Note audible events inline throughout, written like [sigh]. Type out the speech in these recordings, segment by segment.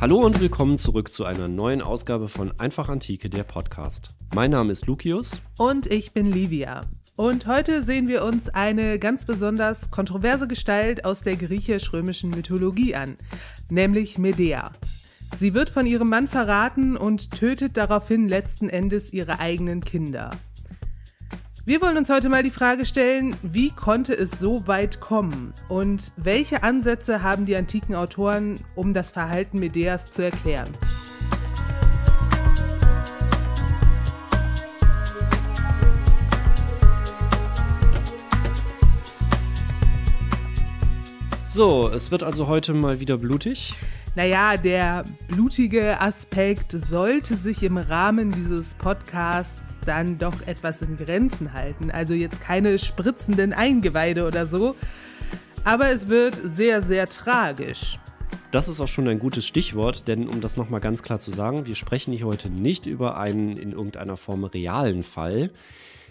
Hallo und willkommen zurück zu einer neuen Ausgabe von Einfach Antike, der Podcast. Mein Name ist Lucius. Und ich bin Livia. Und heute sehen wir uns eine ganz besonders kontroverse Gestalt aus der griechisch-römischen Mythologie an, nämlich Medea. Sie wird von ihrem Mann verraten und tötet daraufhin letzten Endes ihre eigenen Kinder. Wir wollen uns heute mal die Frage stellen, wie konnte es so weit kommen? Und welche Ansätze haben die antiken Autoren, um das Verhalten Medeas zu erklären? So, es wird also heute mal wieder blutig. Naja, der blutige Aspekt sollte sich im Rahmen dieses Podcasts dann doch etwas in Grenzen halten. Also jetzt keine spritzenden Eingeweide oder so. Aber es wird sehr, sehr tragisch. Das ist auch schon ein gutes Stichwort, denn um das nochmal ganz klar zu sagen, wir sprechen hier heute nicht über einen in irgendeiner Form realen Fall.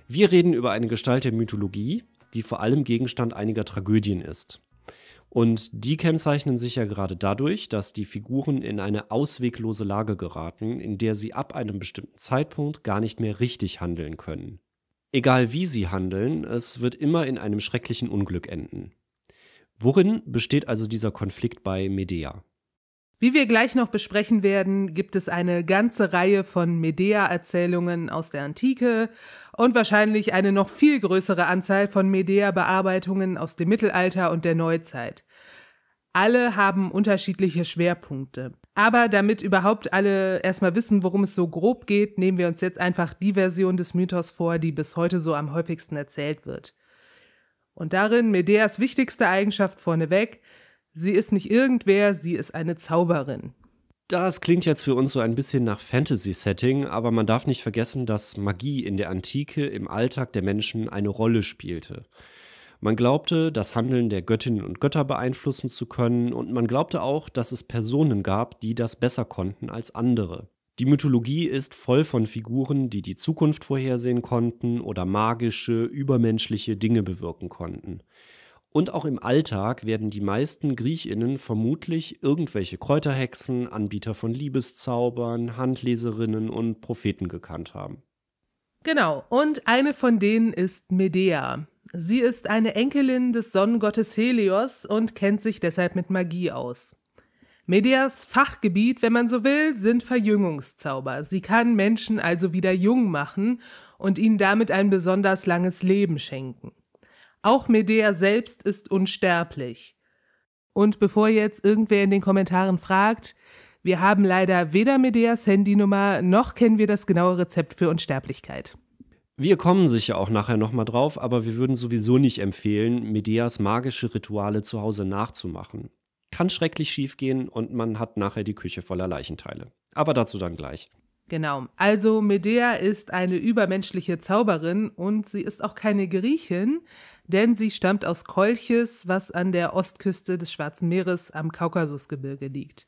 Wir reden über eine Gestalt der Mythologie, die vor allem Gegenstand einiger Tragödien ist. Und die kennzeichnen sich ja gerade dadurch, dass die Figuren in eine ausweglose Lage geraten, in der sie ab einem bestimmten Zeitpunkt gar nicht mehr richtig handeln können. Egal wie sie handeln, es wird immer in einem schrecklichen Unglück enden. Worin besteht also dieser Konflikt bei Medea? Wie wir gleich noch besprechen werden, gibt es eine ganze Reihe von Medea-Erzählungen aus der Antike und wahrscheinlich eine noch viel größere Anzahl von Medea-Bearbeitungen aus dem Mittelalter und der Neuzeit. Alle haben unterschiedliche Schwerpunkte. Aber damit überhaupt alle erstmal wissen, worum es so grob geht, nehmen wir uns jetzt einfach die Version des Mythos vor, die bis heute so am häufigsten erzählt wird. Und darin Medeas wichtigste Eigenschaft vorneweg – Sie ist nicht irgendwer, sie ist eine Zauberin. Das klingt jetzt für uns so ein bisschen nach Fantasy-Setting, aber man darf nicht vergessen, dass Magie in der Antike im Alltag der Menschen eine Rolle spielte. Man glaubte, das Handeln der Göttinnen und Götter beeinflussen zu können, und man glaubte auch, dass es Personen gab, die das besser konnten als andere. Die Mythologie ist voll von Figuren, die die Zukunft vorhersehen konnten oder magische, übermenschliche Dinge bewirken konnten. Und auch im Alltag werden die meisten Griechinnen vermutlich irgendwelche Kräuterhexen, Anbieter von Liebeszaubern, Handleserinnen und Propheten gekannt haben. Genau, und eine von denen ist Medea. Sie ist eine Enkelin des Sonnengottes Helios und kennt sich deshalb mit Magie aus. Medeas Fachgebiet, wenn man so will, sind Verjüngungszauber. Sie kann Menschen also wieder jung machen und ihnen damit ein besonders langes Leben schenken. Auch Medea selbst ist unsterblich. Und bevor jetzt irgendwer in den Kommentaren fragt, wir haben leider weder Medeas Handynummer noch kennen wir das genaue Rezept für Unsterblichkeit. Wir kommen sicher auch nachher nochmal drauf, aber wir würden sowieso nicht empfehlen, Medeas magische Rituale zu Hause nachzumachen. Kann schrecklich schiefgehen und man hat nachher die Küche voller Leichenteile. Aber dazu dann gleich. Genau. Also Medea ist eine übermenschliche Zauberin und sie ist auch keine Griechin, denn sie stammt aus Kolchis, was an der Ostküste des Schwarzen Meeres am Kaukasusgebirge liegt.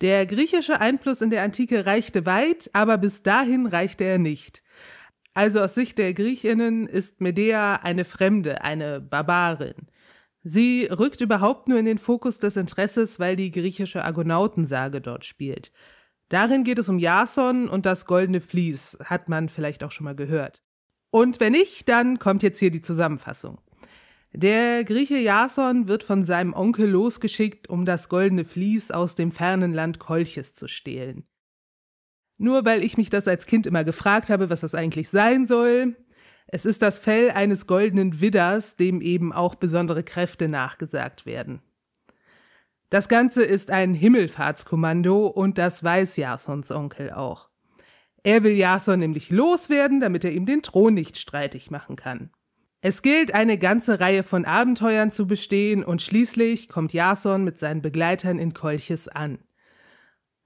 Der griechische Einfluss in der Antike reichte weit, aber bis dahin reichte er nicht. Also aus Sicht der Griechinnen ist Medea eine Fremde, eine Barbarin. Sie rückt überhaupt nur in den Fokus des Interesses, weil die griechische Argonautensage dort spielt. Darin geht es um Jason und das goldene Vlies, hat man vielleicht auch schon mal gehört. Und wenn nicht, dann kommt jetzt hier die Zusammenfassung. Der Grieche Jason wird von seinem Onkel losgeschickt, um das goldene Vlies aus dem fernen Land Kolchis zu stehlen. Nur weil ich mich das als Kind immer gefragt habe, was das eigentlich sein soll. Es ist das Fell eines goldenen Widders, dem eben auch besondere Kräfte nachgesagt werden. Das Ganze ist ein Himmelfahrtskommando und das weiß Jasons Onkel auch. Er will Jason nämlich loswerden, damit er ihm den Thron nicht streitig machen kann. Es gilt, eine ganze Reihe von Abenteuern zu bestehen und schließlich kommt Jason mit seinen Begleitern in Kolches an.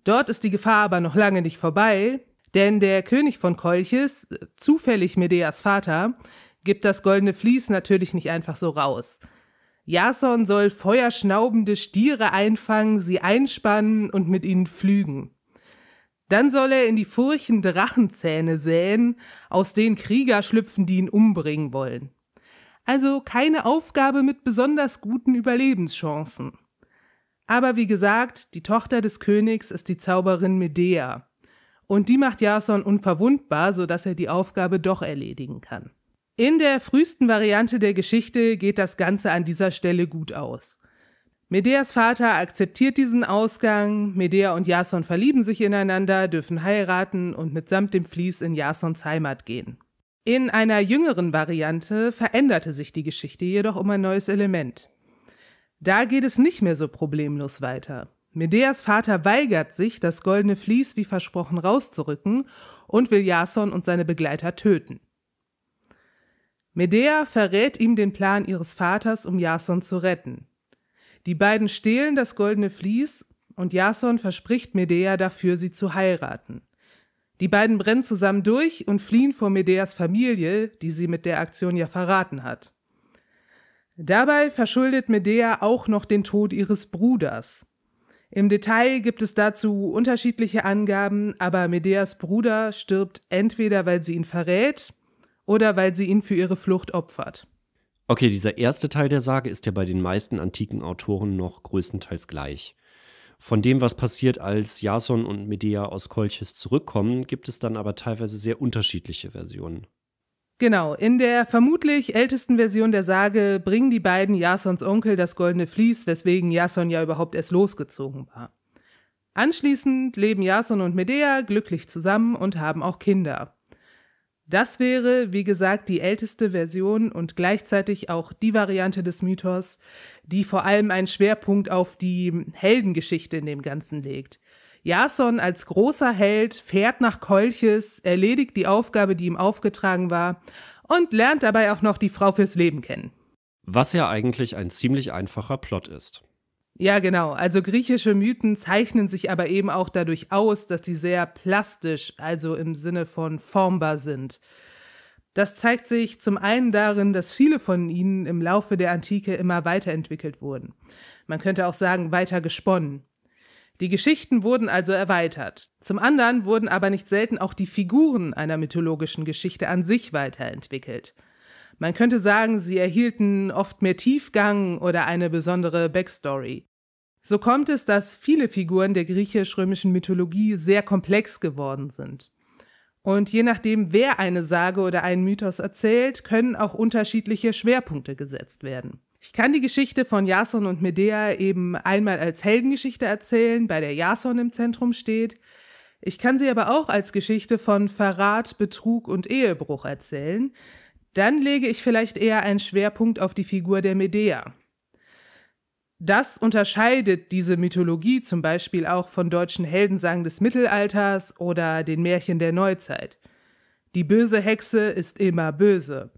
Dort ist die Gefahr aber noch lange nicht vorbei, denn der König von Kolches, zufällig Medeas Vater, gibt das goldene Vlies natürlich nicht einfach so raus – Jason soll feuerschnaubende Stiere einfangen, sie einspannen und mit ihnen pflügen. Dann soll er in die Furchen Drachenzähne säen, aus denen Krieger schlüpfen, die ihn umbringen wollen. Also keine Aufgabe mit besonders guten Überlebenschancen. Aber wie gesagt, die Tochter des Königs ist die Zauberin Medea. Und die macht Jason unverwundbar, sodass er die Aufgabe doch erledigen kann. In der frühesten Variante der Geschichte geht das Ganze an dieser Stelle gut aus. Medeas Vater akzeptiert diesen Ausgang, Medea und Jason verlieben sich ineinander, dürfen heiraten und mitsamt dem Vlies in Jasons Heimat gehen. In einer jüngeren Variante veränderte sich die Geschichte jedoch um ein neues Element. Da geht es nicht mehr so problemlos weiter. Medeas Vater weigert sich, das goldene Vlies wie versprochen rauszurücken und will Jason und seine Begleiter töten. Medea verrät ihm den Plan ihres Vaters, um Jason zu retten. Die beiden stehlen das goldene Vlies und Jason verspricht Medea dafür, sie zu heiraten. Die beiden brennen zusammen durch und fliehen vor Medeas Familie, die sie mit der Aktion ja verraten hat. Dabei verschuldet Medea auch noch den Tod ihres Bruders. Im Detail gibt es dazu unterschiedliche Angaben, aber Medeas Bruder stirbt entweder, weil sie ihn verrät oder weil sie ihn für ihre Flucht opfert. Okay, dieser erste Teil der Sage ist ja bei den meisten antiken Autoren noch größtenteils gleich. Von dem, was passiert, als Jason und Medea aus Kolchis zurückkommen, gibt es dann aber teilweise sehr unterschiedliche Versionen. Genau, in der vermutlich ältesten Version der Sage bringen die beiden Jasons Onkel das goldene Vlies, weswegen Jason ja überhaupt erst losgezogen war. Anschließend leben Jason und Medea glücklich zusammen und haben auch Kinder. Das wäre, wie gesagt, die älteste Version und gleichzeitig auch die Variante des Mythos, die vor allem einen Schwerpunkt auf die Heldengeschichte in dem Ganzen legt. Jason als großer Held fährt nach Kolches, erledigt die Aufgabe, die ihm aufgetragen war, und lernt dabei auch noch die Frau fürs Leben kennen. Was ja eigentlich ein ziemlich einfacher Plot ist. Ja, genau. Also griechische Mythen zeichnen sich aber eben auch dadurch aus, dass sie sehr plastisch, also im Sinne von formbar sind. Das zeigt sich zum einen darin, dass viele von ihnen im Laufe der Antike immer weiterentwickelt wurden. Man könnte auch sagen, weiter gesponnen. Die Geschichten wurden also erweitert. Zum anderen wurden aber nicht selten auch die Figuren einer mythologischen Geschichte an sich weiterentwickelt. Man könnte sagen, sie erhielten oft mehr Tiefgang oder eine besondere Backstory. So kommt es, dass viele Figuren der griechisch-römischen Mythologie sehr komplex geworden sind. Und je nachdem, wer eine Sage oder einen Mythos erzählt, können auch unterschiedliche Schwerpunkte gesetzt werden. Ich kann die Geschichte von Jason und Medea eben einmal als Heldengeschichte erzählen, bei der Jason im Zentrum steht. Ich kann sie aber auch als Geschichte von Verrat, Betrug und Ehebruch erzählen, dann lege ich vielleicht eher einen Schwerpunkt auf die Figur der Medea. Das unterscheidet diese Mythologie zum Beispiel auch von deutschen Heldensagen des Mittelalters oder den Märchen der Neuzeit. Die böse Hexe ist immer böse.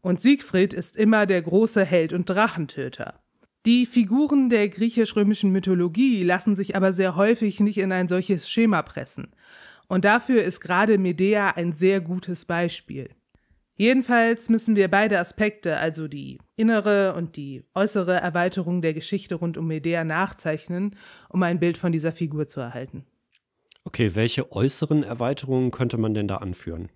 Und Siegfried ist immer der große Held und Drachentöter. Die Figuren der griechisch-römischen Mythologie lassen sich aber sehr häufig nicht in ein solches Schema pressen. Und dafür ist gerade Medea ein sehr gutes Beispiel. Jedenfalls müssen wir beide Aspekte, also die innere und die äußere Erweiterung der Geschichte rund um Medea nachzeichnen, um ein Bild von dieser Figur zu erhalten. Okay, welche äußeren Erweiterungen könnte man denn da anführen?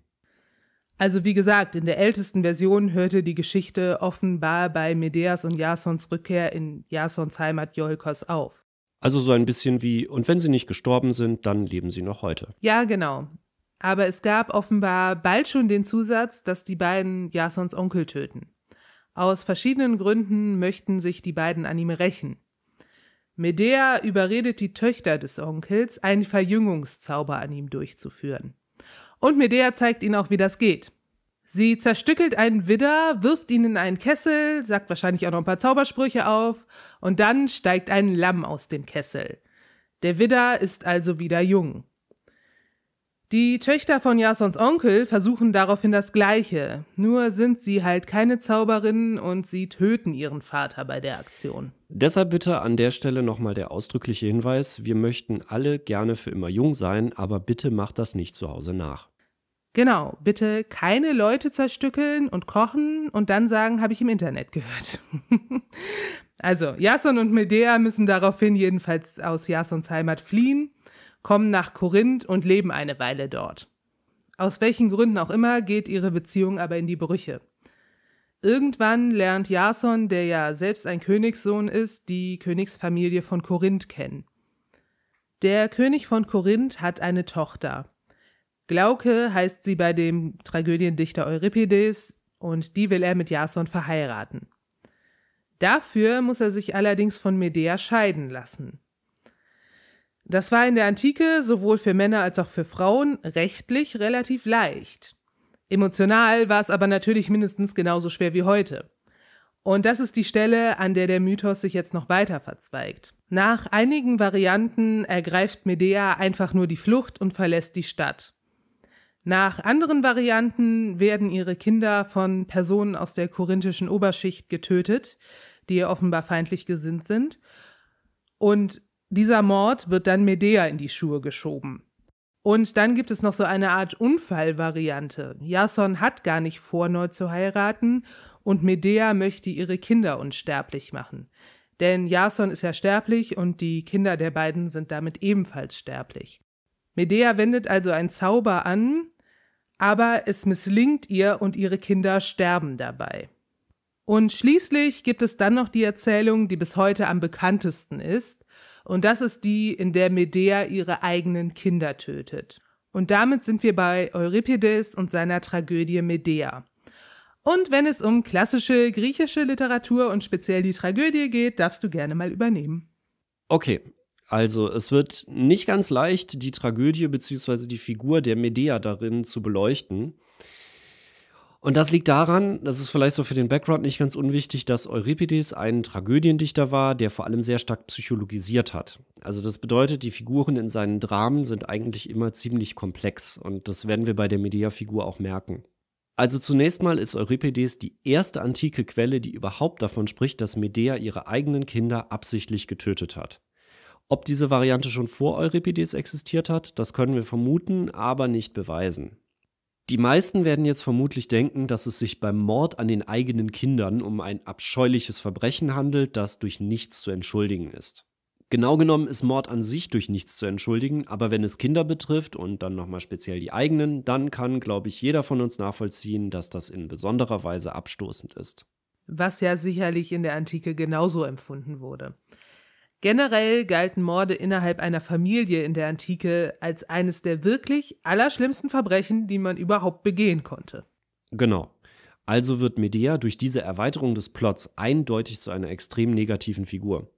Also wie gesagt, in der ältesten Version hörte die Geschichte offenbar bei Medeas und Jasons Rückkehr in Jasons Heimat Iolkos auf. Also so ein bisschen wie, und wenn sie nicht gestorben sind, dann leben sie noch heute. Ja, genau. Aber es gab offenbar bald schon den Zusatz, dass die beiden Jasons Onkel töten. Aus verschiedenen Gründen möchten sich die beiden an ihm rächen. Medea überredet die Töchter des Onkels, einen Verjüngungszauber an ihm durchzuführen. Und Medea zeigt ihnen auch, wie das geht. Sie zerstückelt einen Widder, wirft ihn in einen Kessel, sagt wahrscheinlich auch noch ein paar Zaubersprüche auf, und dann steigt ein Lamm aus dem Kessel. Der Widder ist also wieder jung. Die Töchter von Jasons Onkel versuchen daraufhin das Gleiche, nur sind sie halt keine Zauberinnen und sie töten ihren Vater bei der Aktion. Deshalb bitte an der Stelle nochmal der ausdrückliche Hinweis, wir möchten alle gerne für immer jung sein, aber bitte macht das nicht zu Hause nach. Genau, bitte keine Leute zerstückeln und kochen und dann sagen, habe ich im Internet gehört. [laughs] also, Jason und Medea müssen daraufhin jedenfalls aus Jasons Heimat fliehen kommen nach Korinth und leben eine Weile dort. Aus welchen Gründen auch immer geht ihre Beziehung aber in die Brüche. Irgendwann lernt Jason, der ja selbst ein Königssohn ist, die Königsfamilie von Korinth kennen. Der König von Korinth hat eine Tochter. Glauke heißt sie bei dem Tragödiendichter Euripides und die will er mit Jason verheiraten. Dafür muss er sich allerdings von Medea scheiden lassen. Das war in der Antike sowohl für Männer als auch für Frauen rechtlich relativ leicht. Emotional war es aber natürlich mindestens genauso schwer wie heute. Und das ist die Stelle, an der der Mythos sich jetzt noch weiter verzweigt. Nach einigen Varianten ergreift Medea einfach nur die Flucht und verlässt die Stadt. Nach anderen Varianten werden ihre Kinder von Personen aus der korinthischen Oberschicht getötet, die ihr offenbar feindlich gesinnt sind. Und dieser Mord wird dann Medea in die Schuhe geschoben. Und dann gibt es noch so eine Art Unfallvariante. Jason hat gar nicht vor, neu zu heiraten und Medea möchte ihre Kinder unsterblich machen. Denn Jason ist ja sterblich und die Kinder der beiden sind damit ebenfalls sterblich. Medea wendet also einen Zauber an, aber es misslingt ihr und ihre Kinder sterben dabei. Und schließlich gibt es dann noch die Erzählung, die bis heute am bekanntesten ist, und das ist die, in der Medea ihre eigenen Kinder tötet. Und damit sind wir bei Euripides und seiner Tragödie Medea. Und wenn es um klassische griechische Literatur und speziell die Tragödie geht, darfst du gerne mal übernehmen. Okay, also es wird nicht ganz leicht, die Tragödie bzw. die Figur der Medea darin zu beleuchten. Und das liegt daran, das ist vielleicht so für den Background nicht ganz unwichtig, dass Euripides ein Tragödiendichter war, der vor allem sehr stark psychologisiert hat. Also das bedeutet, die Figuren in seinen Dramen sind eigentlich immer ziemlich komplex und das werden wir bei der Medea-Figur auch merken. Also zunächst mal ist Euripides die erste antike Quelle, die überhaupt davon spricht, dass Medea ihre eigenen Kinder absichtlich getötet hat. Ob diese Variante schon vor Euripides existiert hat, das können wir vermuten, aber nicht beweisen. Die meisten werden jetzt vermutlich denken, dass es sich beim Mord an den eigenen Kindern um ein abscheuliches Verbrechen handelt, das durch nichts zu entschuldigen ist. Genau genommen ist Mord an sich durch nichts zu entschuldigen, aber wenn es Kinder betrifft und dann nochmal speziell die eigenen, dann kann, glaube ich, jeder von uns nachvollziehen, dass das in besonderer Weise abstoßend ist. Was ja sicherlich in der Antike genauso empfunden wurde. Generell galten Morde innerhalb einer Familie in der Antike als eines der wirklich allerschlimmsten Verbrechen, die man überhaupt begehen konnte. Genau. Also wird Medea durch diese Erweiterung des Plots eindeutig zu einer extrem negativen Figur.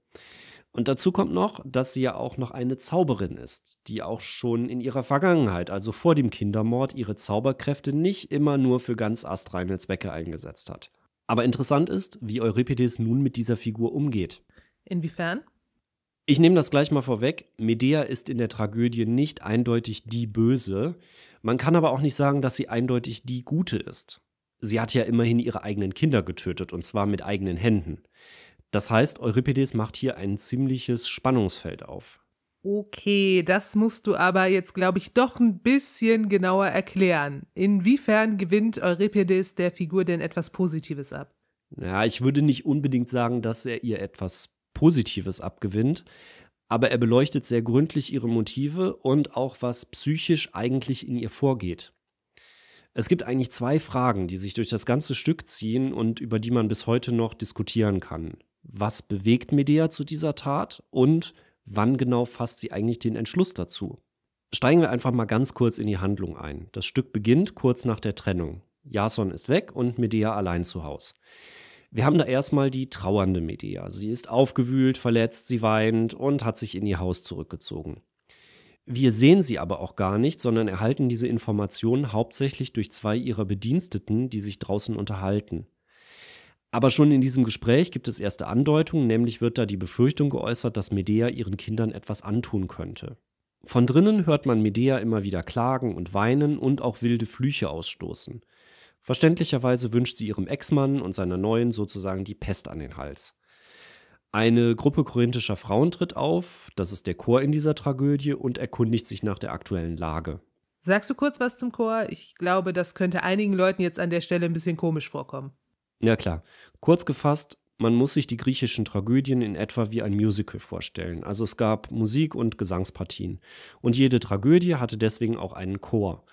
Und dazu kommt noch, dass sie ja auch noch eine Zauberin ist, die auch schon in ihrer Vergangenheit, also vor dem Kindermord, ihre Zauberkräfte nicht immer nur für ganz astreine Zwecke eingesetzt hat. Aber interessant ist, wie Euripides nun mit dieser Figur umgeht. Inwiefern? Ich nehme das gleich mal vorweg. Medea ist in der Tragödie nicht eindeutig die Böse. Man kann aber auch nicht sagen, dass sie eindeutig die Gute ist. Sie hat ja immerhin ihre eigenen Kinder getötet und zwar mit eigenen Händen. Das heißt, Euripides macht hier ein ziemliches Spannungsfeld auf. Okay, das musst du aber jetzt, glaube ich, doch ein bisschen genauer erklären. Inwiefern gewinnt Euripides der Figur denn etwas Positives ab? Ja, ich würde nicht unbedingt sagen, dass er ihr etwas Positives abgewinnt. Aber er beleuchtet sehr gründlich ihre Motive und auch, was psychisch eigentlich in ihr vorgeht. Es gibt eigentlich zwei Fragen, die sich durch das ganze Stück ziehen und über die man bis heute noch diskutieren kann. Was bewegt Medea zu dieser Tat und wann genau fasst sie eigentlich den Entschluss dazu? Steigen wir einfach mal ganz kurz in die Handlung ein. Das Stück beginnt kurz nach der Trennung. Jason ist weg und Medea allein zu Hause. Wir haben da erstmal die trauernde Medea. Sie ist aufgewühlt, verletzt, sie weint und hat sich in ihr Haus zurückgezogen. Wir sehen sie aber auch gar nicht, sondern erhalten diese Informationen hauptsächlich durch zwei ihrer Bediensteten, die sich draußen unterhalten. Aber schon in diesem Gespräch gibt es erste Andeutungen, nämlich wird da die Befürchtung geäußert, dass Medea ihren Kindern etwas antun könnte. Von drinnen hört man Medea immer wieder klagen und weinen und auch wilde Flüche ausstoßen. Verständlicherweise wünscht sie ihrem Ex-Mann und seiner neuen sozusagen die Pest an den Hals. Eine Gruppe korinthischer Frauen tritt auf, das ist der Chor in dieser Tragödie, und erkundigt sich nach der aktuellen Lage. Sagst du kurz was zum Chor? Ich glaube, das könnte einigen Leuten jetzt an der Stelle ein bisschen komisch vorkommen. Ja klar. Kurz gefasst, man muss sich die griechischen Tragödien in etwa wie ein Musical vorstellen. Also es gab Musik und Gesangspartien. Und jede Tragödie hatte deswegen auch einen Chor.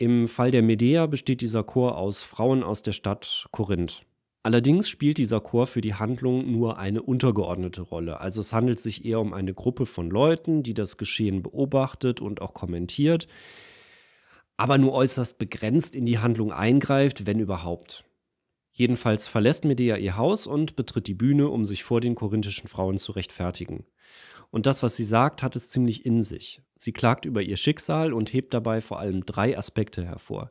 Im Fall der Medea besteht dieser Chor aus Frauen aus der Stadt Korinth. Allerdings spielt dieser Chor für die Handlung nur eine untergeordnete Rolle. Also es handelt sich eher um eine Gruppe von Leuten, die das Geschehen beobachtet und auch kommentiert, aber nur äußerst begrenzt in die Handlung eingreift, wenn überhaupt. Jedenfalls verlässt Medea ihr Haus und betritt die Bühne, um sich vor den korinthischen Frauen zu rechtfertigen. Und das, was sie sagt, hat es ziemlich in sich. Sie klagt über ihr Schicksal und hebt dabei vor allem drei Aspekte hervor.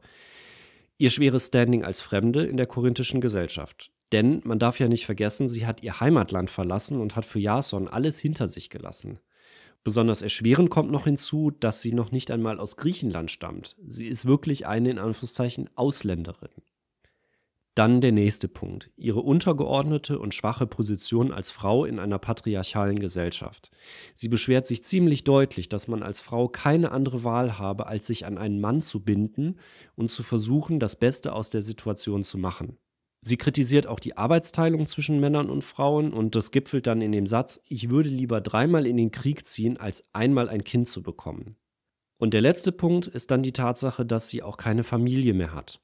Ihr schweres Standing als Fremde in der korinthischen Gesellschaft. Denn man darf ja nicht vergessen, sie hat ihr Heimatland verlassen und hat für Jason alles hinter sich gelassen. Besonders erschwerend kommt noch hinzu, dass sie noch nicht einmal aus Griechenland stammt. Sie ist wirklich eine in Anführungszeichen Ausländerin. Dann der nächste Punkt, ihre untergeordnete und schwache Position als Frau in einer patriarchalen Gesellschaft. Sie beschwert sich ziemlich deutlich, dass man als Frau keine andere Wahl habe, als sich an einen Mann zu binden und zu versuchen, das Beste aus der Situation zu machen. Sie kritisiert auch die Arbeitsteilung zwischen Männern und Frauen und das gipfelt dann in dem Satz, ich würde lieber dreimal in den Krieg ziehen, als einmal ein Kind zu bekommen. Und der letzte Punkt ist dann die Tatsache, dass sie auch keine Familie mehr hat.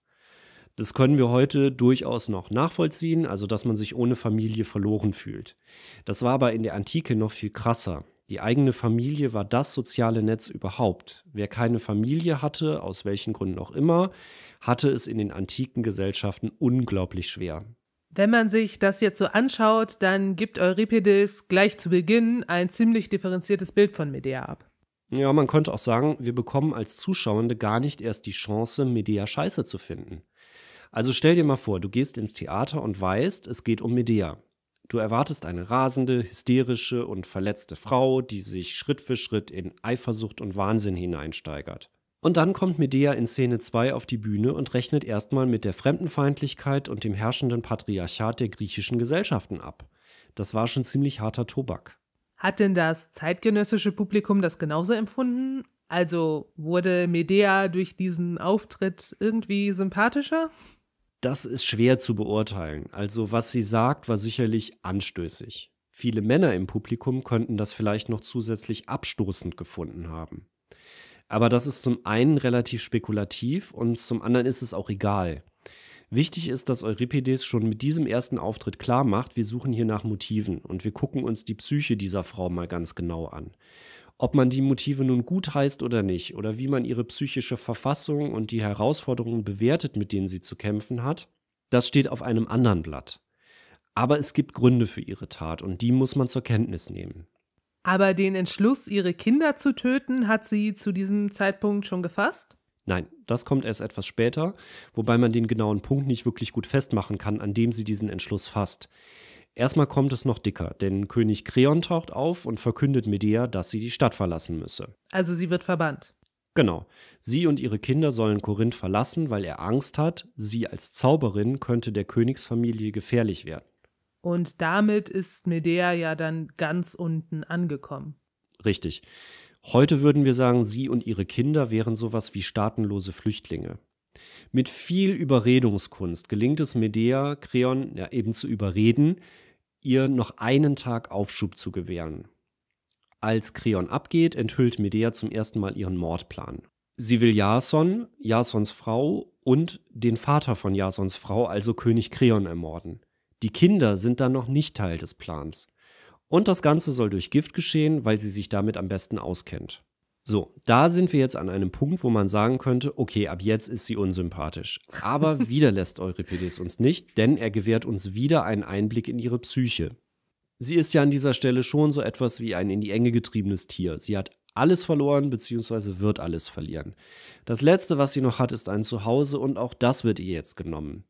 Das können wir heute durchaus noch nachvollziehen, also dass man sich ohne Familie verloren fühlt. Das war aber in der Antike noch viel krasser. Die eigene Familie war das soziale Netz überhaupt. Wer keine Familie hatte, aus welchen Gründen auch immer, hatte es in den antiken Gesellschaften unglaublich schwer. Wenn man sich das jetzt so anschaut, dann gibt Euripides gleich zu Beginn ein ziemlich differenziertes Bild von Medea ab. Ja, man könnte auch sagen, wir bekommen als Zuschauende gar nicht erst die Chance, Medea scheiße zu finden. Also stell dir mal vor, du gehst ins Theater und weißt, es geht um Medea. Du erwartest eine rasende, hysterische und verletzte Frau, die sich Schritt für Schritt in Eifersucht und Wahnsinn hineinsteigert. Und dann kommt Medea in Szene 2 auf die Bühne und rechnet erstmal mit der Fremdenfeindlichkeit und dem herrschenden Patriarchat der griechischen Gesellschaften ab. Das war schon ziemlich harter Tobak. Hat denn das zeitgenössische Publikum das genauso empfunden? Also wurde Medea durch diesen Auftritt irgendwie sympathischer? das ist schwer zu beurteilen. Also was sie sagt, war sicherlich anstößig. Viele Männer im Publikum könnten das vielleicht noch zusätzlich abstoßend gefunden haben. Aber das ist zum einen relativ spekulativ und zum anderen ist es auch egal. Wichtig ist, dass Euripides schon mit diesem ersten Auftritt klar macht, wir suchen hier nach Motiven und wir gucken uns die Psyche dieser Frau mal ganz genau an ob man die Motive nun gut heißt oder nicht, oder wie man ihre psychische Verfassung und die Herausforderungen bewertet, mit denen sie zu kämpfen hat, das steht auf einem anderen Blatt. Aber es gibt Gründe für ihre Tat und die muss man zur Kenntnis nehmen. Aber den Entschluss, ihre Kinder zu töten, hat sie zu diesem Zeitpunkt schon gefasst? Nein, das kommt erst etwas später, wobei man den genauen Punkt nicht wirklich gut festmachen kann, an dem sie diesen Entschluss fasst. Erstmal kommt es noch dicker, denn König Kreon taucht auf und verkündet Medea, dass sie die Stadt verlassen müsse. Also sie wird verbannt. Genau. Sie und ihre Kinder sollen Korinth verlassen, weil er Angst hat, sie als Zauberin könnte der Königsfamilie gefährlich werden. Und damit ist Medea ja dann ganz unten angekommen. Richtig. Heute würden wir sagen, sie und ihre Kinder wären sowas wie staatenlose Flüchtlinge. Mit viel Überredungskunst gelingt es Medea, Kreon ja, eben zu überreden, ihr noch einen Tag Aufschub zu gewähren. Als Kreon abgeht, enthüllt Medea zum ersten Mal ihren Mordplan. Sie will Jason, Jasons Frau und den Vater von Jasons Frau, also König Kreon, ermorden. Die Kinder sind dann noch nicht Teil des Plans. Und das Ganze soll durch Gift geschehen, weil sie sich damit am besten auskennt. So, da sind wir jetzt an einem Punkt, wo man sagen könnte, okay, ab jetzt ist sie unsympathisch. Aber [laughs] wieder lässt Euripides uns nicht, denn er gewährt uns wieder einen Einblick in ihre Psyche. Sie ist ja an dieser Stelle schon so etwas wie ein in die Enge getriebenes Tier. Sie hat alles verloren bzw. wird alles verlieren. Das Letzte, was sie noch hat, ist ein Zuhause und auch das wird ihr jetzt genommen.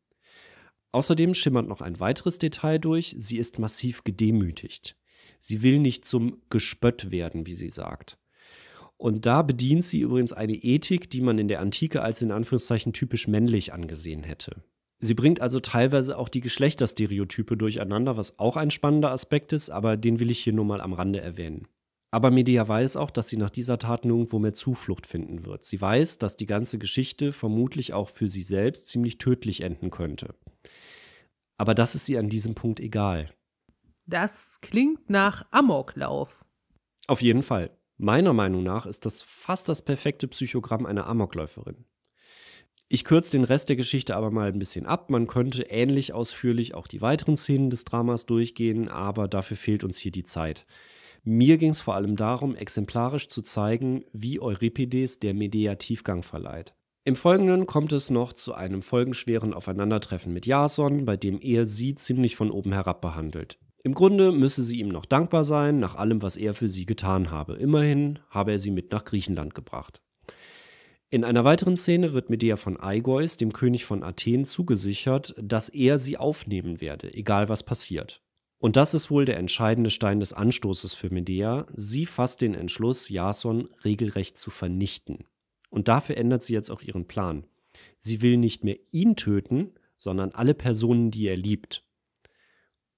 Außerdem schimmert noch ein weiteres Detail durch, sie ist massiv gedemütigt. Sie will nicht zum Gespött werden, wie sie sagt. Und da bedient sie übrigens eine Ethik, die man in der Antike als in Anführungszeichen typisch männlich angesehen hätte. Sie bringt also teilweise auch die Geschlechterstereotype durcheinander, was auch ein spannender Aspekt ist, aber den will ich hier nur mal am Rande erwähnen. Aber Medea weiß auch, dass sie nach dieser Tat nirgendwo mehr Zuflucht finden wird. Sie weiß, dass die ganze Geschichte vermutlich auch für sie selbst ziemlich tödlich enden könnte. Aber das ist ihr an diesem Punkt egal. Das klingt nach Amoklauf. Auf jeden Fall. Meiner Meinung nach ist das fast das perfekte Psychogramm einer Amokläuferin. Ich kürze den Rest der Geschichte aber mal ein bisschen ab. Man könnte ähnlich ausführlich auch die weiteren Szenen des Dramas durchgehen, aber dafür fehlt uns hier die Zeit. Mir ging es vor allem darum, exemplarisch zu zeigen, wie Euripides der Medea Tiefgang verleiht. Im Folgenden kommt es noch zu einem folgenschweren Aufeinandertreffen mit Jason, bei dem er sie ziemlich von oben herab behandelt. Im Grunde müsse sie ihm noch dankbar sein, nach allem, was er für sie getan habe. Immerhin habe er sie mit nach Griechenland gebracht. In einer weiteren Szene wird Medea von Aigeus, dem König von Athen, zugesichert, dass er sie aufnehmen werde, egal was passiert. Und das ist wohl der entscheidende Stein des Anstoßes für Medea. Sie fasst den Entschluss, Jason regelrecht zu vernichten. Und dafür ändert sie jetzt auch ihren Plan. Sie will nicht mehr ihn töten, sondern alle Personen, die er liebt.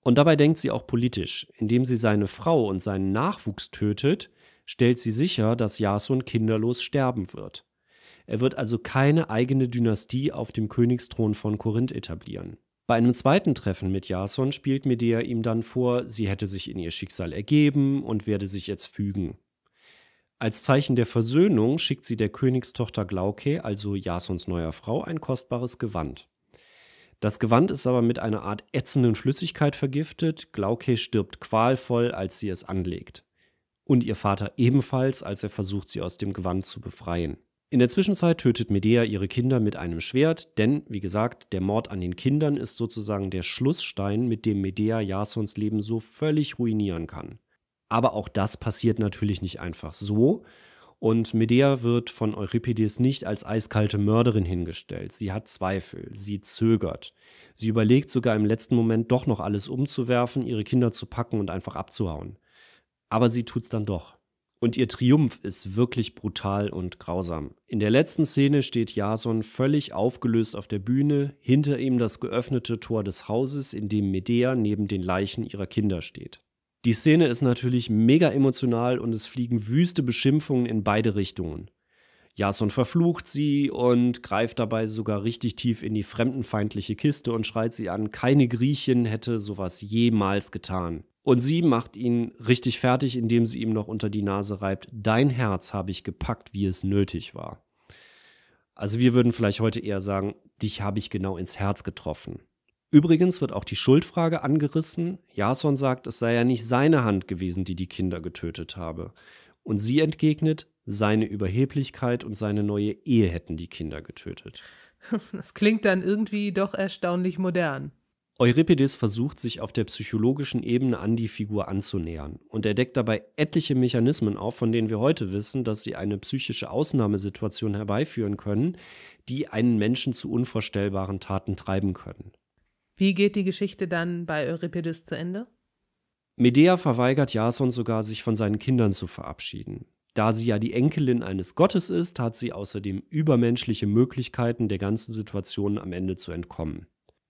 Und dabei denkt sie auch politisch. Indem sie seine Frau und seinen Nachwuchs tötet, stellt sie sicher, dass Jason kinderlos sterben wird. Er wird also keine eigene Dynastie auf dem Königsthron von Korinth etablieren. Bei einem zweiten Treffen mit Jason spielt Medea ihm dann vor, sie hätte sich in ihr Schicksal ergeben und werde sich jetzt fügen. Als Zeichen der Versöhnung schickt sie der Königstochter Glauke, also Jasons neuer Frau, ein kostbares Gewand. Das Gewand ist aber mit einer Art ätzenden Flüssigkeit vergiftet. Glauke stirbt qualvoll, als sie es anlegt. Und ihr Vater ebenfalls, als er versucht, sie aus dem Gewand zu befreien. In der Zwischenzeit tötet Medea ihre Kinder mit einem Schwert, denn, wie gesagt, der Mord an den Kindern ist sozusagen der Schlussstein, mit dem Medea Jasons Leben so völlig ruinieren kann. Aber auch das passiert natürlich nicht einfach so, und Medea wird von Euripides nicht als eiskalte Mörderin hingestellt. Sie hat Zweifel, sie zögert. Sie überlegt sogar im letzten Moment doch noch alles umzuwerfen, ihre Kinder zu packen und einfach abzuhauen. Aber sie tut's dann doch. Und ihr Triumph ist wirklich brutal und grausam. In der letzten Szene steht Jason völlig aufgelöst auf der Bühne, hinter ihm das geöffnete Tor des Hauses, in dem Medea neben den Leichen ihrer Kinder steht. Die Szene ist natürlich mega emotional und es fliegen wüste Beschimpfungen in beide Richtungen. Jason verflucht sie und greift dabei sogar richtig tief in die fremdenfeindliche Kiste und schreit sie an, keine Griechin hätte sowas jemals getan. Und sie macht ihn richtig fertig, indem sie ihm noch unter die Nase reibt, dein Herz habe ich gepackt, wie es nötig war. Also wir würden vielleicht heute eher sagen, dich habe ich genau ins Herz getroffen. Übrigens wird auch die Schuldfrage angerissen. Jason sagt, es sei ja nicht seine Hand gewesen, die die Kinder getötet habe. Und sie entgegnet, seine Überheblichkeit und seine neue Ehe hätten die Kinder getötet. [laughs] Das klingt dann irgendwie doch erstaunlich modern. Euripides versucht sich auf der psychologischen Ebene an die Figur anzunähern und er deckt dabei etliche Mechanismen auf, von denen wir heute wissen, dass sie eine psychische Ausnahmesituation herbeiführen können, die einen Menschen zu unvorstellbaren Taten treiben können. Wie geht die Geschichte dann bei Euripides zu Ende? Medea verweigert Jason sogar, sich von seinen Kindern zu verabschieden. Da sie ja die Enkelin eines Gottes ist, hat sie außerdem übermenschliche Möglichkeiten, der ganzen Situation am Ende zu entkommen.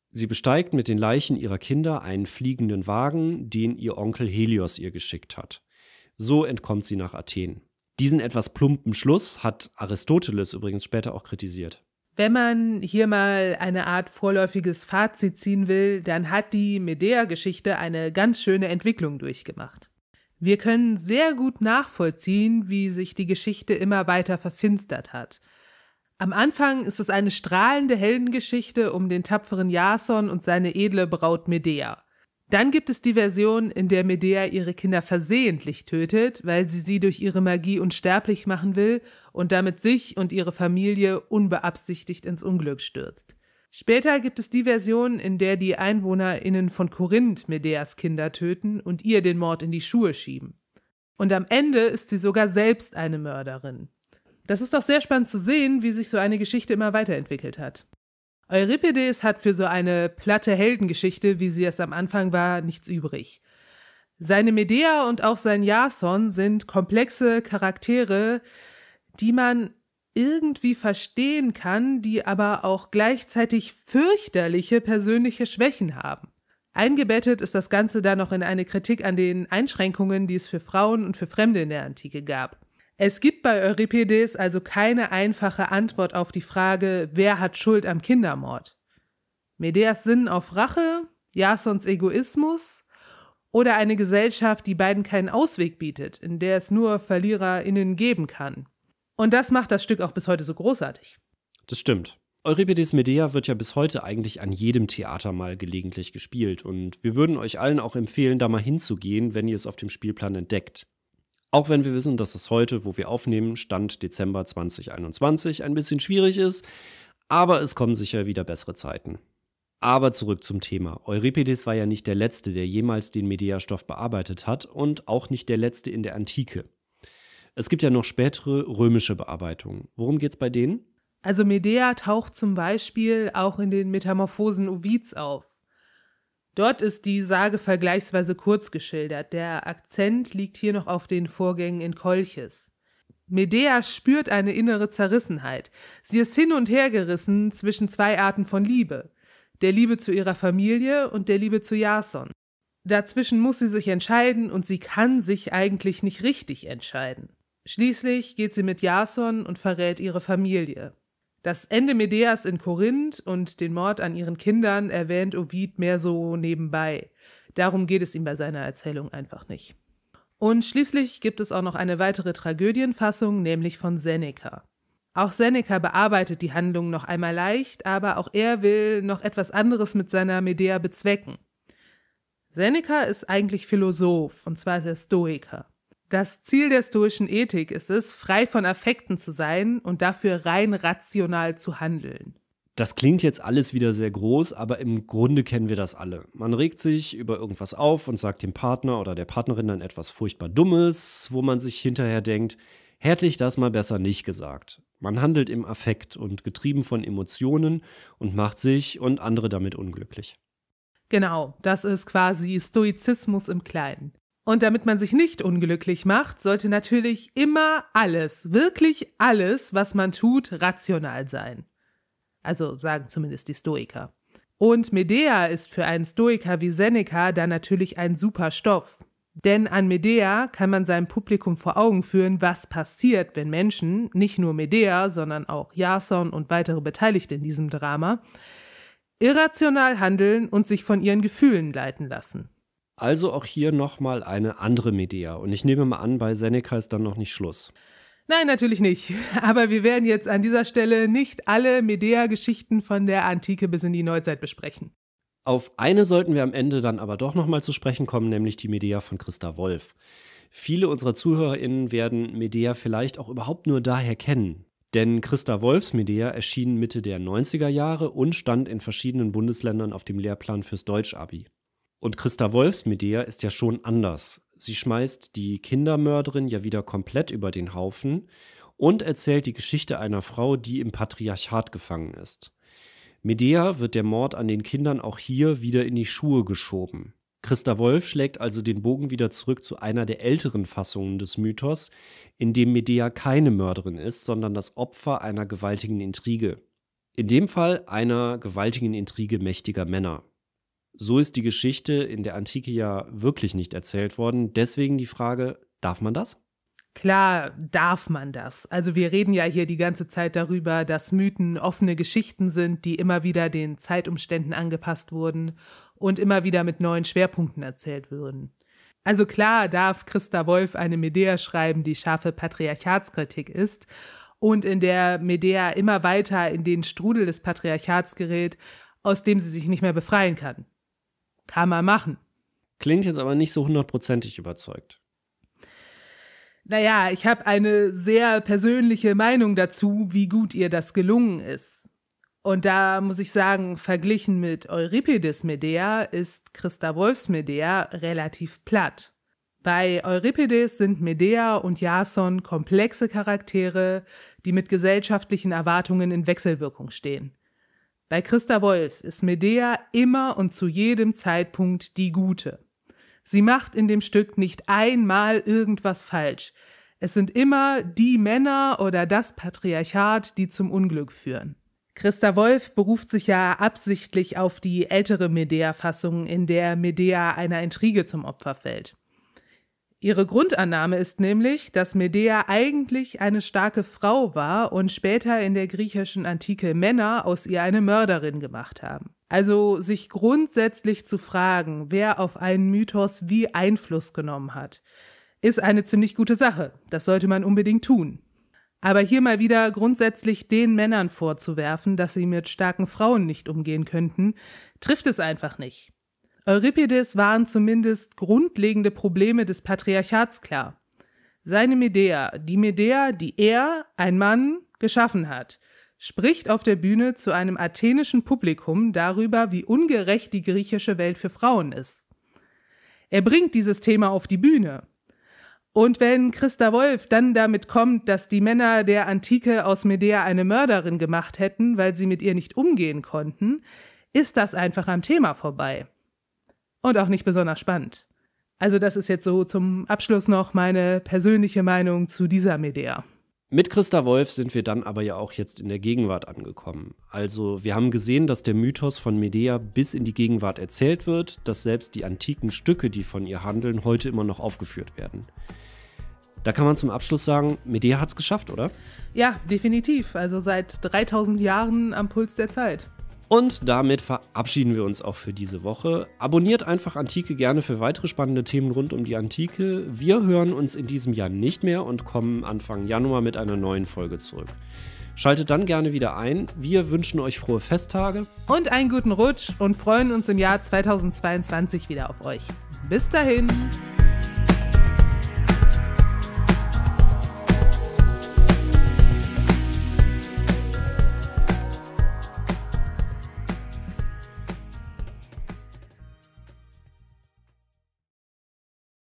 Sie besteigt mit den Leichen ihrer Kinder einen fliegenden Wagen, den ihr Onkel Helios ihr geschickt hat. So entkommt sie nach Athen. Diesen etwas plumpen Schluss hat Aristoteles übrigens später auch kritisiert. Wenn man hier mal eine Art vorläufiges Fazit ziehen will, dann hat die Medea-Geschichte eine ganz schöne Entwicklung durchgemacht. Wir können sehr gut nachvollziehen, wie sich die Geschichte immer weiter verfinstert hat. Am Anfang ist es eine strahlende Heldengeschichte um den tapferen Jason und seine edle Braut Medea. Dann gibt es die Version, in der Medea ihre Kinder versehentlich tötet, weil sie sie durch ihre Magie unsterblich machen will und damit sich und ihre Familie unbeabsichtigt ins Unglück stürzt. Später gibt es die Version, in der die EinwohnerInnen von Korinth Medeas Kinder töten und ihr den Mord in die Schuhe schieben. Und am Ende ist sie sogar selbst eine Mörderin. Das ist doch sehr spannend zu sehen, wie sich so eine Geschichte immer weiterentwickelt hat. Euripides hat für so eine platte Heldengeschichte, wie sie es am Anfang war, nichts übrig. Seine Medea und auch sein Jason sind komplexe Charaktere, die man irgendwie verstehen kann, die aber auch gleichzeitig fürchterliche persönliche Schwächen haben. Eingebettet ist das Ganze dann noch in eine Kritik an den Einschränkungen, die es für Frauen und für Fremde in der Antike gab. Es gibt bei Euripides also keine einfache Antwort auf die Frage, wer hat Schuld am Kindermord? Medeas Sinn auf Rache, Jasons Egoismus oder eine Gesellschaft, die beiden keinen Ausweg bietet, in der es nur VerliererInnen geben kann. Und das macht das Stück auch bis heute so großartig. Das stimmt. Euripides Medea wird ja bis heute eigentlich an jedem Theater mal gelegentlich gespielt und wir würden euch allen auch empfehlen, da mal hinzugehen, wenn ihr es auf dem Spielplan entdeckt. Auch wenn wir wissen, dass es heute, wo wir aufnehmen, Stand Dezember 2021 ein bisschen schwierig ist, aber es kommen sicher wieder bessere Zeiten. Aber zurück zum Thema. Euripides war ja nicht der Letzte, der jemals den Medea-Stoff bearbeitet hat und auch nicht der Letzte in der Antike. Es gibt ja noch spätere römische Bearbeitungen. Worum geht's bei denen? Also Medea taucht zum Beispiel auch in den Metamorphosen Ovids auf. Dort ist die Sage vergleichsweise kurz geschildert. Der Akzent liegt hier noch auf den Vorgängen in Kolches. Medea spürt eine innere Zerrissenheit. Sie ist hin und her gerissen zwischen zwei Arten von Liebe. Der Liebe zu ihrer Familie und der Liebe zu Jason. Dazwischen muss sie sich entscheiden und sie kann sich eigentlich nicht richtig entscheiden. Schließlich geht sie mit Jason und verrät ihre Familie. Das Ende Medeas in Korinth und den Mord an ihren Kindern erwähnt Ovid mehr so nebenbei. Darum geht es ihm bei seiner Erzählung einfach nicht. Und schließlich gibt es auch noch eine weitere Tragödienfassung, nämlich von Seneca. Auch Seneca bearbeitet die Handlung noch einmal leicht, aber auch er will noch etwas anderes mit seiner Medea bezwecken. Seneca ist eigentlich Philosoph, und zwar ist er Stoiker. Das Ziel der stoischen Ethik ist es, frei von Affekten zu sein und dafür rein rational zu handeln. Das klingt jetzt alles wieder sehr groß, aber im Grunde kennen wir das alle. Man regt sich über irgendwas auf und sagt dem Partner oder der Partnerin dann etwas furchtbar Dummes, wo man sich hinterher denkt, hätte ich das mal besser nicht gesagt. Man handelt im Affekt und getrieben von Emotionen und macht sich und andere damit unglücklich. Genau, das ist quasi Stoizismus im Kleinen. Und damit man sich nicht unglücklich macht, sollte natürlich immer alles, wirklich alles, was man tut, rational sein. Also sagen zumindest die Stoiker. Und Medea ist für einen Stoiker wie Seneca da natürlich ein super Stoff. Denn an Medea kann man seinem Publikum vor Augen führen, was passiert, wenn Menschen, nicht nur Medea, sondern auch Jason und weitere Beteiligte in diesem Drama, irrational handeln und sich von ihren Gefühlen leiten lassen. Also auch hier nochmal eine andere Medea. Und ich nehme mal an, bei Seneca ist dann noch nicht Schluss. Nein, natürlich nicht. [laughs] Aber wir werden jetzt an dieser Stelle nicht alle Medea-Geschichten von der Antike bis in die Neuzeit besprechen. Auf eine sollten wir am Ende dann aber doch nochmal zu sprechen kommen, nämlich die Medea von Christa Wolf. Viele unserer ZuhörerInnen werden Medea vielleicht auch überhaupt nur daher kennen. Denn Christa Wolfs Medea erschien Mitte der 90er Jahre und stand in verschiedenen Bundesländern auf dem Lehrplan fürs Deutsch-Abi. Und Christa Wolfs Medea ist ja schon anders. Sie schmeißt die Kindermörderin ja wieder komplett über den Haufen und erzählt die Geschichte einer Frau, die im Patriarchat gefangen ist. Medea wird der Mord an den Kindern auch hier wieder in die Schuhe geschoben. Christa Wolf schlägt also den Bogen wieder zurück zu einer der älteren Fassungen des Mythos, in dem Medea keine Mörderin ist, sondern das Opfer einer gewaltigen Intrige. In dem Fall einer gewaltigen Intrige mächtiger Männer. So ist die Geschichte in der Antike ja wirklich nicht erzählt worden. Deswegen die Frage, darf man das? Klar darf man das. Also wir reden ja hier die ganze Zeit darüber, dass Mythen offene Geschichten sind, die immer wieder den Zeitumständen angepasst wurden und immer wieder mit neuen Schwerpunkten erzählt würden. Also klar darf Christa Wolf eine Medea schreiben, die scharfe Patriarchatskritik ist und in der Medea immer weiter in den Strudel des Patriarchats gerät, aus dem sie sich nicht mehr befreien kann. Kann man machen. Klingt jetzt aber nicht so hundertprozentig überzeugt. Naja, ich habe eine sehr persönliche Meinung dazu, wie gut ihr das gelungen ist. Und da muss ich sagen, verglichen mit Euripides Medea ist Christa Wolfs Medea relativ platt. Bei Euripides sind Medea und Jason komplexe Charaktere, die mit gesellschaftlichen Erwartungen in Wechselwirkung stehen. Bei Christa Wolf ist Medea immer und zu jedem Zeitpunkt die Gute. Sie macht in dem Stück nicht einmal irgendwas falsch. Es sind immer die Männer oder das Patriarchat, die zum Unglück führen. Christa Wolf beruft sich ja absichtlich auf die ältere Medea-Fassung, in der Medea einer Intrige zum Opfer fällt. Ihre Grundannahme ist nämlich, dass Medea eigentlich eine starke Frau war und später in der griechischen Antike Männer aus ihr eine Mörderin gemacht haben. Also sich grundsätzlich zu fragen, wer auf einen Mythos wie Einfluss genommen hat, ist eine ziemlich gute Sache. Das sollte man unbedingt tun. Aber hier mal wieder grundsätzlich den Männern vorzuwerfen, dass sie mit starken Frauen nicht umgehen könnten, trifft es einfach nicht. Euripides waren zumindest grundlegende Probleme des Patriarchats klar. Seine Medea, die Medea, die er, ein Mann, geschaffen hat, spricht auf der Bühne zu einem athenischen Publikum darüber, wie ungerecht die griechische Welt für Frauen ist. Er bringt dieses Thema auf die Bühne. Und wenn Christa Wolf dann damit kommt, dass die Männer der Antike aus Medea eine Mörderin gemacht hätten, weil sie mit ihr nicht umgehen konnten, ist das einfach am Thema vorbei und auch nicht besonders spannend. Also das ist jetzt so zum Abschluss noch meine persönliche Meinung zu dieser Medea. Mit Christa Wolf sind wir dann aber ja auch jetzt in der Gegenwart angekommen. Also wir haben gesehen, dass der Mythos von Medea bis in die Gegenwart erzählt wird, dass selbst die antiken Stücke, die von ihr handeln, heute immer noch aufgeführt werden. Da kann man zum Abschluss sagen, Medea hat es geschafft, oder? Ja, definitiv. Also seit 3000 Jahren am Puls der Zeit. Und damit verabschieden wir uns auch für diese Woche. Abonniert einfach Antike gerne für weitere spannende Themen rund um die Antike. Wir hören uns in diesem Jahr nicht mehr und kommen Anfang Januar mit einer neuen Folge zurück. Schaltet dann gerne wieder ein. Wir wünschen euch frohe Festtage und einen guten Rutsch und freuen uns im Jahr 2022 wieder auf euch. Bis dahin!